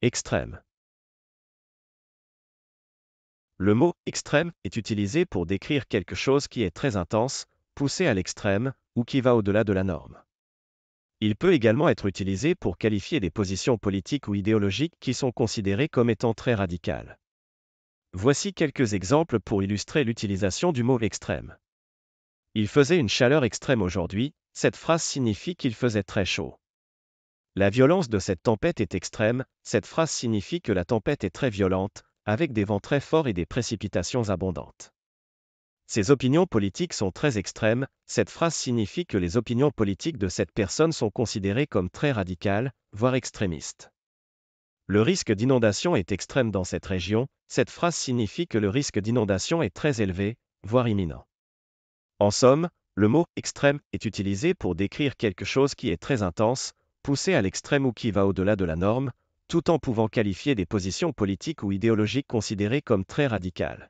Extrême. Le mot extrême est utilisé pour décrire quelque chose qui est très intense, poussé à l'extrême, ou qui va au-delà de la norme. Il peut également être utilisé pour qualifier des positions politiques ou idéologiques qui sont considérées comme étant très radicales. Voici quelques exemples pour illustrer l'utilisation du mot extrême. Il faisait une chaleur extrême aujourd'hui, cette phrase signifie qu'il faisait très chaud. La violence de cette tempête est extrême, cette phrase signifie que la tempête est très violente, avec des vents très forts et des précipitations abondantes. Ses opinions politiques sont très extrêmes, cette phrase signifie que les opinions politiques de cette personne sont considérées comme très radicales, voire extrémistes. Le risque d'inondation est extrême dans cette région, cette phrase signifie que le risque d'inondation est très élevé, voire imminent. En somme, le mot extrême est utilisé pour décrire quelque chose qui est très intense, poussé à l'extrême ou qui va au-delà de la norme, tout en pouvant qualifier des positions politiques ou idéologiques considérées comme très radicales.